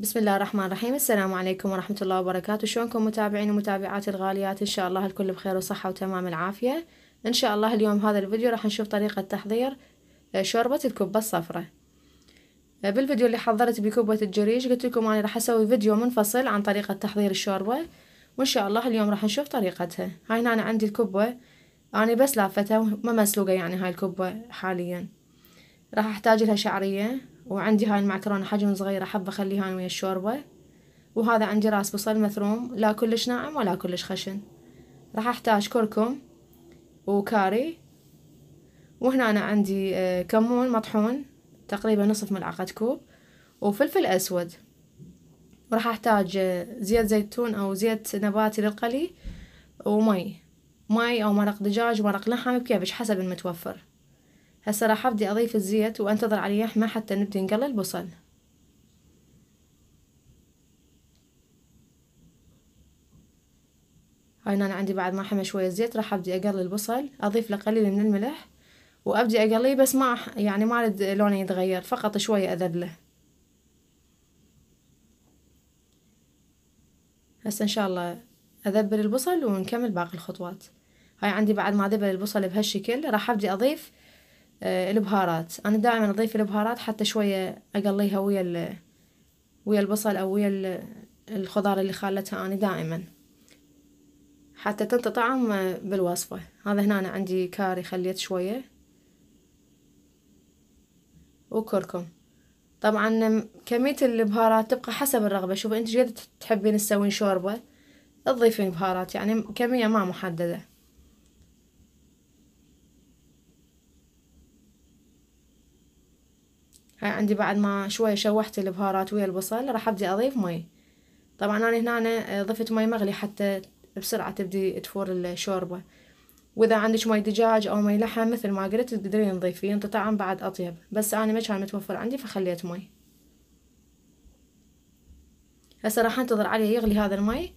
بسم الله الرحمن الرحيم السلام عليكم ورحمة الله وبركاته شلونكم متابعين ومتابعاتي الغاليات إن شاء الله الكل بخير وصحة وتمام العافية إن شاء الله اليوم هذا الفيديو راح نشوف طريقة تحضير آه، شوربة الكبة الصفراء آه، بالفيديو اللي حضرت بكبة الجريش قلت لكم أنا راح أسوي فيديو منفصل عن طريقة تحضير الشوربة وإن شاء الله اليوم راح نشوف طريقتها هاي هنا أنا عندي الكبة أنا بس لافتها ما مسلوقة يعني هاي الكبة حاليا راح أحتاج لها شعرية وعندي هاي المعكرونة حجم صغيرة أحب أخليها ويا الشوربة وهذا عندي راس بصل مثروم لا كلش ناعم ولا كلش خشن راح أحتاج كركم وكاري وهنا أنا عندي آه، كمون مطحون تقريبا نصف ملعقة كوب وفلفل أسود وراح أحتاج آه، زيت زيتون أو زيت نباتي للقلي ومي مي أو مرق دجاج ومرق لحم بكيفش حسب المتوفر هسه راح أبدي أضيف الزيت وأنتظر عليه يحمى حتى نبدي نقلي البصل هاي أنا عندي بعد ما حمى شوية زيت راح أبدي أقلي البصل أضيف له قليل من الملح وأبدي أقليه بس ما يعني ما أرد لونه يتغير فقط شوية أذبله هسه إن شاء الله أذبل البصل ونكمل باقي الخطوات هاي عندي بعد ما أذبل البصل بهالشكل راح أبدي أضيف آه، البهارات أنا دائما أضيف البهارات حتى شوية أقليها ويا ويا البصل أو ويا الخضار اللي خالتها أنا دائما حتى تنطي طعم آه، بالوصفة هذا هنا أنا عندي كاري خليت شوية وكركم طبعا كمية البهارات تبقى حسب الرغبة شوفي انت جد تحبين تسوين شوربة تضيفين بهارات يعني كمية ما محددة هاي عندي بعد ما شوية شوحت البهارات ويا البصل راح ابدي اضيف مي طبعا انا هنا أنا ضفت مي مغلي حتى بسرعة تبدي تفور الشوربة واذا عندك مي دجاج او مي لحم مثل ما قلت تقدرين تضيفين انت طعم بعد اطيب بس انا ما كان متوفر عندي فخليت مي هسه راح انتظر عليه يغلي هذا المي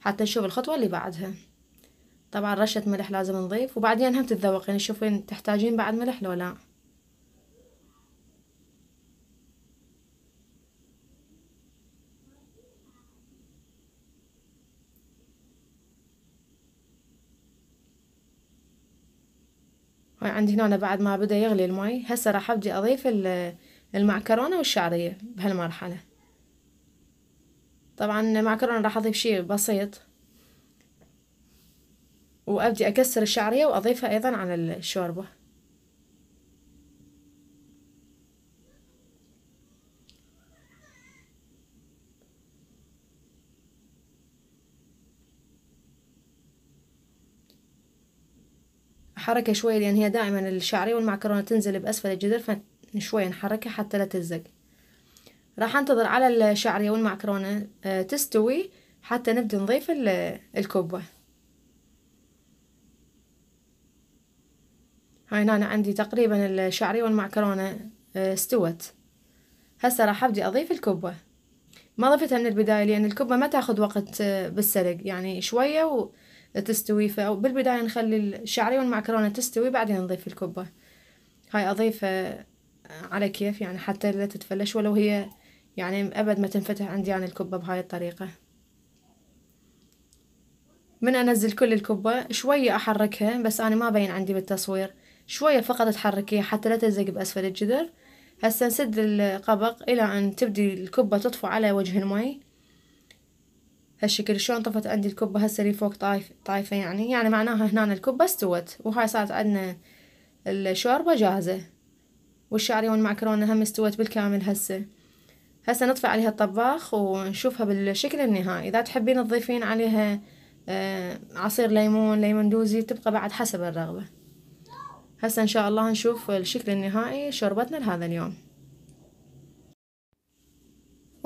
حتى نشوف الخطوة اللي بعدها طبعا رشة ملح لازم نضيف وبعدين هم تتذوقين تشوفين تحتاجين بعد ملح لو لا عندي هنا بعد ما بدا يغلي المي هسه راح ابدي اضيف المعكرونه والشعريه بهالمرحله طبعا المعكرونه راح اضيف شيء بسيط وابدي اكسر الشعريه واضيفها ايضا على الشوربه نحركها شوية لأن هي دائما الشعرية والمعكرونة تنزل بأسفل الجذر فشوية نحركها حتى لا تلزق راح انتظر على الشعرية والمعكرونة آه، تستوي حتى نبدأ نضيف الكوبة هاي هنا عندي تقريبا الشعرية والمعكرونة آه، استوت هسه راح ابدي اضيف الكوبة ما ضفتها من البداية لان الكبة ما تاخذ وقت آه، بالسلق يعني شوية و... تستوي فبالبداية نخلي الشعري والمعكرونة تستوي بعدين نضيف الكبة هاي أضيفة على كيف يعني حتى لا تتفلش ولو هي يعني أبد ما تنفتح عندي عن الكبة بهاي الطريقة من أنزل كل الكبة شوية أحركها بس أنا ما بين عندي بالتصوير شوية فقط تحركيها حتى لا تلزق بأسفل الجدر هسه نسد القبق إلى أن تبدي الكبة تطفو على وجه المي هالشكل شلون طفت عندي الكبة هسه لي فوق طايف طايفة يعني يعني معناها هنا الكبة استوت وهاي صارت عندنا الشوربة جاهزة والشعرية والمعكرونة هم استوت بالكامل هسه هسه نطفي عليها الطباخ ونشوفها بالشكل النهائي اذا تحبين تضيفين عليها آه، عصير ليمون ليمون دوزي تبقى بعد حسب الرغبة هسه ان شاء الله نشوف الشكل النهائي شوربتنا لهذا اليوم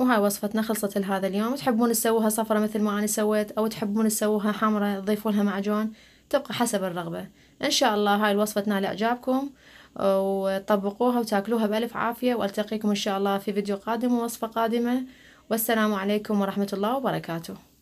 وهاي وصفتنا خلصت لهذا اليوم تحبون تسووها صفرة مثل ما أنا سويت أو تحبون تسووها حمرة تضيفوا لها معجون تبقى حسب الرغبة إن شاء الله هاي الوصفة تنال إعجابكم وتطبقوها وتاكلوها بألف عافية وألتقيكم إن شاء الله في فيديو قادم ووصفة قادمة والسلام عليكم ورحمة الله وبركاته